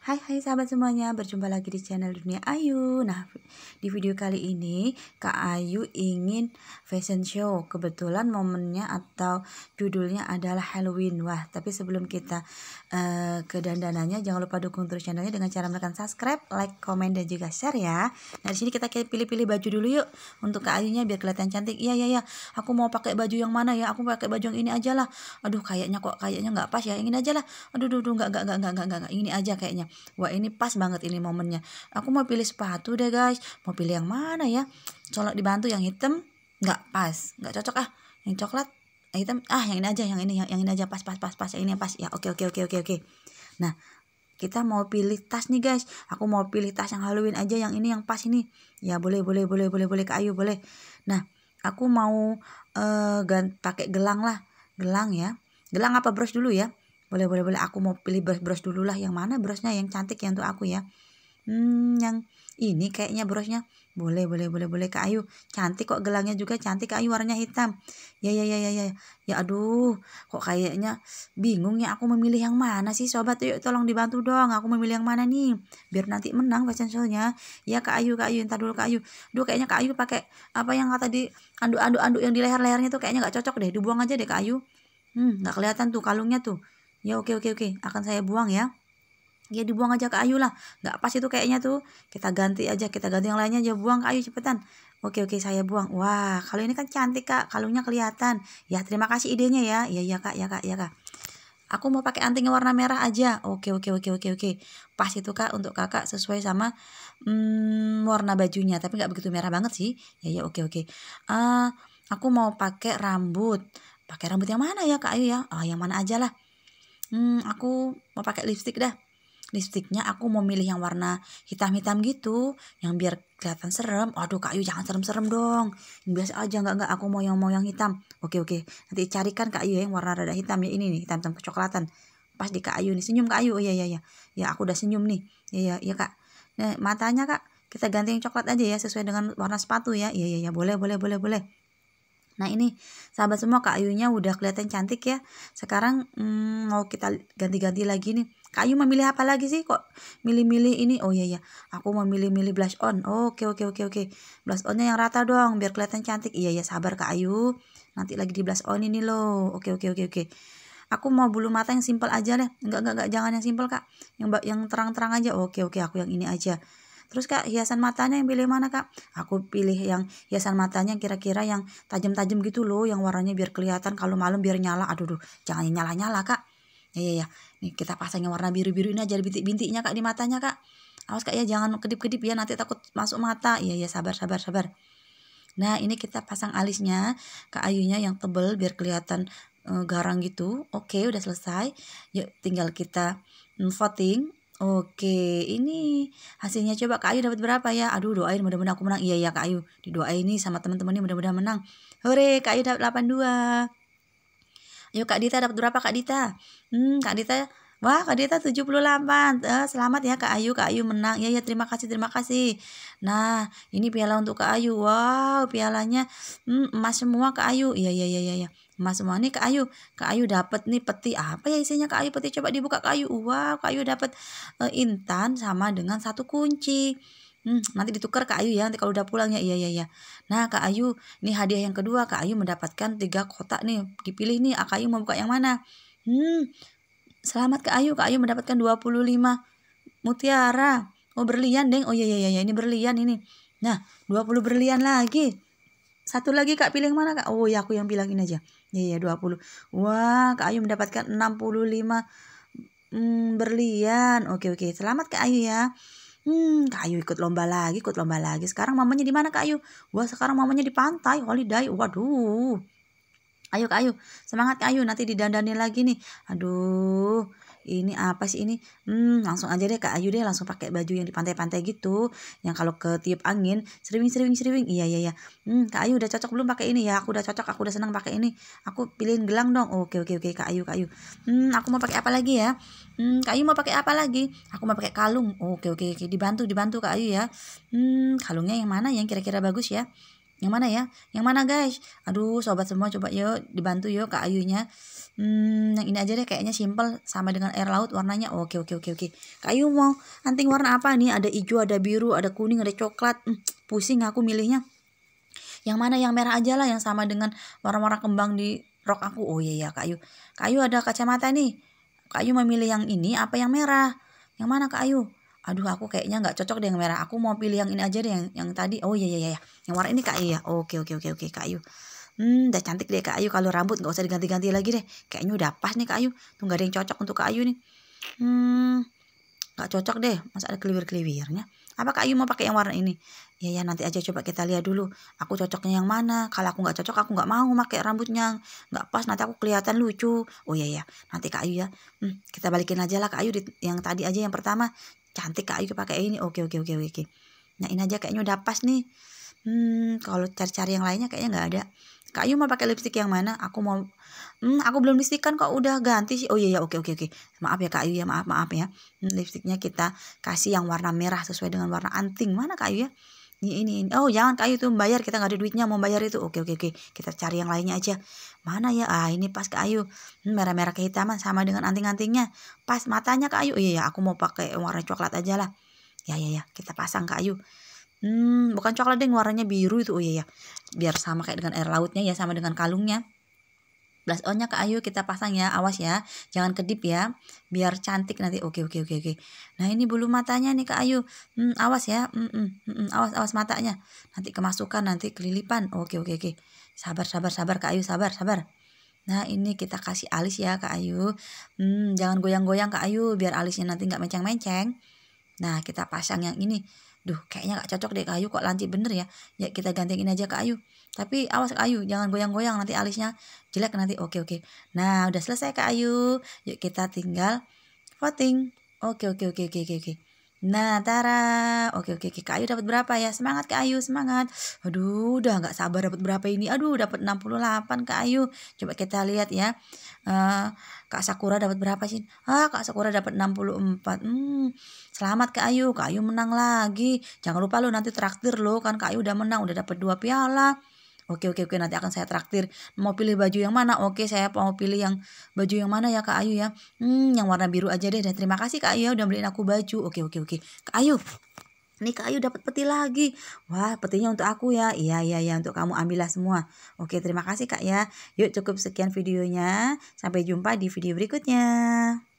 Hai hai sahabat semuanya, berjumpa lagi di channel Dunia Ayu Nah di video kali ini Kak Ayu ingin fashion show Kebetulan momennya atau judulnya adalah Halloween Wah tapi sebelum kita uh, ke dandanannya Jangan lupa dukung terus channelnya dengan cara menekan subscribe, like, komen, dan juga share ya Nah sini kita pilih-pilih baju dulu yuk Untuk Kak Ayunya biar kelihatan cantik Iya iya iya aku mau pakai baju yang mana ya Aku pakai baju yang ini aja lah Aduh kayaknya kok kayaknya nggak pas ya Yang ini aja lah Aduh aduh duh, nggak nggak nggak nggak nggak Ini aja kayaknya wah ini pas banget ini momennya aku mau pilih sepatu deh guys mau pilih yang mana ya colok dibantu yang hitam nggak pas nggak cocok ah yang coklat hitam ah yang ini aja yang ini yang, yang ini aja pas pas pas pas yang ini pas ya oke oke oke oke oke nah kita mau pilih tas nih guys aku mau pilih tas yang Halloween aja yang ini yang pas ini ya boleh boleh boleh boleh boleh ke Ayu boleh nah aku mau eh uh, pakai gelang lah gelang ya gelang apa bros dulu ya boleh boleh boleh aku mau pilih brush brush dulu lah yang mana brushnya yang cantik yang untuk aku ya hmm yang ini kayaknya brushnya boleh boleh boleh boleh kak Ayu cantik kok gelangnya juga cantik kak Ayu warnanya hitam ya ya ya ya ya ya aduh kok kayaknya bingungnya aku memilih yang mana sih sobat yuk tolong dibantu dong aku memilih yang mana nih biar nanti menang fashion show ya kak Ayu kak Ayu entar dulu kak Ayu duh kayaknya kak Ayu pakai apa yang kata di anduk anduk anduk yang di leher lehernya tuh kayaknya nggak cocok deh dibuang aja deh kak Ayu hmm nggak kelihatan tuh kalungnya tuh Ya oke oke oke, akan saya buang ya. Ya dibuang aja ke Ayu lah, Gak pas itu kayaknya tuh. Kita ganti aja, kita ganti yang lainnya aja, buang ke Ayu cepetan. Oke oke saya buang. Wah kalau ini kan cantik kak, kalungnya kelihatan. Ya terima kasih idenya ya. Ya iya kak, ya kak, ya kak. Aku mau pakai antingnya warna merah aja. Oke oke oke oke oke. Pas itu kak untuk kakak sesuai sama hmm, warna bajunya, tapi nggak begitu merah banget sih. Ya ya oke oke. Uh, aku mau pakai rambut. Pakai rambut yang mana ya kak Ayu ya? Oh yang mana aja lah hmm aku mau pakai lipstick dah lipstiknya aku mau milih yang warna hitam-hitam gitu yang biar kelihatan serem aduh kak Yu jangan serem-serem dong yang biasa aja nggak nggak aku mau yang mau yang hitam oke oke nanti carikan kak Yu ya, yang warna rada hitam ya ini nih hitam-hitam kecoklatan pas di kak Ayu nih senyum kak Ayu oh, iya iya iya ya aku udah senyum nih iya iya iya kak nah, matanya kak kita ganti yang coklat aja ya sesuai dengan warna sepatu ya iya iya iya. boleh boleh boleh boleh Nah ini sahabat semua Kak Ayunya udah kelihatan cantik ya. Sekarang hmm, mau kita ganti-ganti lagi nih. Kak Ayu memilih apa lagi sih kok milih-milih ini? Oh iya iya, aku memilih-milih blush on. Oke oke oke oke. Blush onnya yang rata dong biar kelihatan cantik. Iya iya sabar Kak Ayu. Nanti lagi di blush on ini loh. Oke oke oke oke. Aku mau bulu mata yang simpel aja deh. Enggak enggak enggak jangan yang simpel Kak. Yang yang terang-terang aja. Oke oke aku yang ini aja terus kak hiasan matanya yang pilih mana kak aku pilih yang hiasan matanya yang kira-kira yang tajam-tajam gitu loh yang warnanya biar kelihatan kalau malam biar nyala aduh duh jangan nyala-nyala kak Iya iya. ya nih kita yang warna biru-biru ini aja bintik-bintiknya kak di matanya kak awas kak ya jangan kedip-kedip ya nanti takut masuk mata iya iya sabar sabar sabar nah ini kita pasang alisnya ke ayunya yang tebel biar kelihatan e, garang gitu oke udah selesai yuk tinggal kita voting Oke, ini hasilnya coba Kak Ayu dapat berapa ya? Aduh, doain mudah-mudahan aku menang. Iya ya Kak Ayu, didoain nih sama teman teman ini mudah-mudahan menang. Hore, Kak Ayu dapat 82. Ayo Kak Dita dapat berapa Kak Dita? Hmm, Kak Dita Wah, Kak Dita 78. Eh, selamat ya Kak Ayu, Kak Ayu menang. Ya ya terima kasih, terima kasih. Nah, ini piala untuk Kak Ayu. Wow, pialanya hmm, emas semua Kak Ayu. Iya iya iya iya ya. Emas semua nih Kak Ayu. Kak Ayu dapat nih peti apa ya isinya Kak Ayu? Peti coba dibuka Kak Ayu. Wow, Kak Ayu dapat eh, intan sama dengan satu kunci. Hmm, nanti ditukar Kak Ayu ya, nanti kalau udah pulangnya iya iya iya. Nah, Kak Ayu, nih hadiah yang kedua Kak Ayu mendapatkan tiga kotak nih. Dipilih nih Kak Ayu mau buka yang mana? Hmm, Selamat ke Ayu, Kak Ayu mendapatkan 25 mutiara. Oh berlian deng, oh iya iya iya, iya. ini berlian ini. Nah 20 berlian lagi. Satu lagi Kak pilih mana Kak? Oh ya aku yang bilangin aja. Iya iya 20. Wah Kak Ayu mendapatkan 65 hmm, berlian. Oke oke selamat Kak Ayu ya. Hmm, Kak Ayu ikut lomba lagi, ikut lomba lagi. Sekarang mamanya di mana Kak Ayu? Wah, sekarang mamanya di pantai, holiday. Waduh. Ayo Kak Ayu, semangat Kak Ayu, nanti didandanin lagi nih. Aduh, ini apa sih ini? Hmm, langsung aja deh Kak Ayu deh, langsung pakai baju yang di pantai-pantai gitu. Yang kalau ketiup angin, sering-sering-sering. Iya, iya, iya. Hmm, Kak Ayu udah cocok belum pakai ini ya? Aku udah cocok, aku udah senang pakai ini. Aku pilihin gelang dong. Oke, oke, oke Kak Ayu, Kak Ayu. Hmm, aku mau pakai apa lagi ya? Hmm, Kak Ayu mau pakai apa lagi? Aku mau pakai kalung. Oke, oke, oke. Dibantu, dibantu Kak Ayu ya. Hmm, kalungnya yang mana yang kira-kira bagus ya? yang mana ya yang mana guys aduh sobat semua coba yuk dibantu yuk kak Ayunya hmm, yang ini aja deh kayaknya simple sama dengan air laut warnanya oke oke oke oke kak Ayu mau anting warna apa nih ada hijau ada biru ada kuning ada coklat hmm, pusing aku milihnya yang mana yang merah aja lah yang sama dengan warna-warna kembang di rok aku oh iya ya kak Ayu kak Ayu ada kacamata nih kak Ayu memilih yang ini apa yang merah yang mana kak Ayu aduh aku kayaknya nggak cocok deh yang merah aku mau pilih yang ini aja deh yang yang tadi oh iya, iya iya iya yang warna ini kak Ayu ya oke oke oke oke kak Ayu hmm udah cantik deh kak Ayu kalau rambut nggak usah diganti-ganti lagi deh kayaknya udah pas nih kak Ayu tuh nggak ada yang cocok untuk kak Ayu nih hmm nggak cocok deh masa ada keliwir-keliwirnya apa kak Ayu mau pakai yang warna ini iya ya nanti aja coba kita lihat dulu aku cocoknya yang mana kalau aku nggak cocok aku nggak mau pakai rambutnya nggak pas nanti aku kelihatan lucu oh iya iya nanti kak Ayu ya hmm, kita balikin aja lah kak Ayu yang tadi aja yang pertama cantik kak yuk pakai ini oke oke oke oke nah ini aja kayaknya udah pas nih hmm kalau cari-cari yang lainnya kayaknya nggak ada kak Ayu mau pakai lipstik yang mana aku mau hmm aku belum lipstikan kok udah ganti sih oh iya ya oke oke oke maaf ya kak Ayu ya maaf maaf ya hmm, lipstiknya kita kasih yang warna merah sesuai dengan warna anting mana kak Ayu ya ini ini, ini. oh jangan kayu tuh membayar kita nggak ada duitnya mau bayar itu oke oke oke kita cari yang lainnya aja mana ya ah ini pas kayu hmm, merah merah kehitaman sama dengan anting antingnya pas matanya kayu iya ya aku mau pakai warna coklat aja lah ya ya ya kita pasang kayu hmm bukan coklat deh warnanya biru itu oh iya ya biar sama kayak dengan air lautnya ya sama dengan kalungnya blush onnya ke Ayu kita pasang ya awas ya jangan kedip ya biar cantik nanti oke oke oke oke nah ini bulu matanya nih ke Ayu hmm, awas ya hmm, hmm, hmm, hmm, awas awas matanya nanti kemasukan nanti kelilipan oke oke oke sabar sabar sabar ke Ayu sabar sabar Nah ini kita kasih alis ya ke Ayu hmm, Jangan goyang-goyang ke Ayu Biar alisnya nanti nggak menceng-menceng Nah kita pasang yang ini Duh kayaknya gak cocok deh kayu kok lancip bener ya Ya kita gantengin aja kayu Tapi awas kayu jangan goyang-goyang nanti alisnya jelek nanti Oke oke Nah udah selesai kayu Yuk kita tinggal voting Oke oke oke oke oke, oke. Nah, Tara. Oke, oke, oke. Kak Ayu dapat berapa ya? Semangat Kak Ayu, semangat. Aduh, udah nggak sabar dapat berapa ini. Aduh, dapat 68 Kak Ayu. Coba kita lihat ya. Uh, Kak Sakura dapat berapa sih? Ah, Kak Sakura dapat 64. Hmm, selamat Kak Ayu. Kak Ayu menang lagi. Jangan lupa lo nanti traktir lo kan Kak Ayu udah menang, udah dapat dua piala. Oke oke oke nanti akan saya traktir. Mau pilih baju yang mana? Oke saya mau pilih yang baju yang mana ya Kak Ayu ya? Hmm yang warna biru aja deh dan terima kasih Kak Ayu ya udah beliin aku baju. Oke oke oke. Kak Ayu Nih Kak Ayu dapat peti lagi. Wah, petinya untuk aku ya. Iya, iya, iya untuk kamu ambillah semua. Oke, terima kasih Kak ya. Yuk cukup sekian videonya. Sampai jumpa di video berikutnya.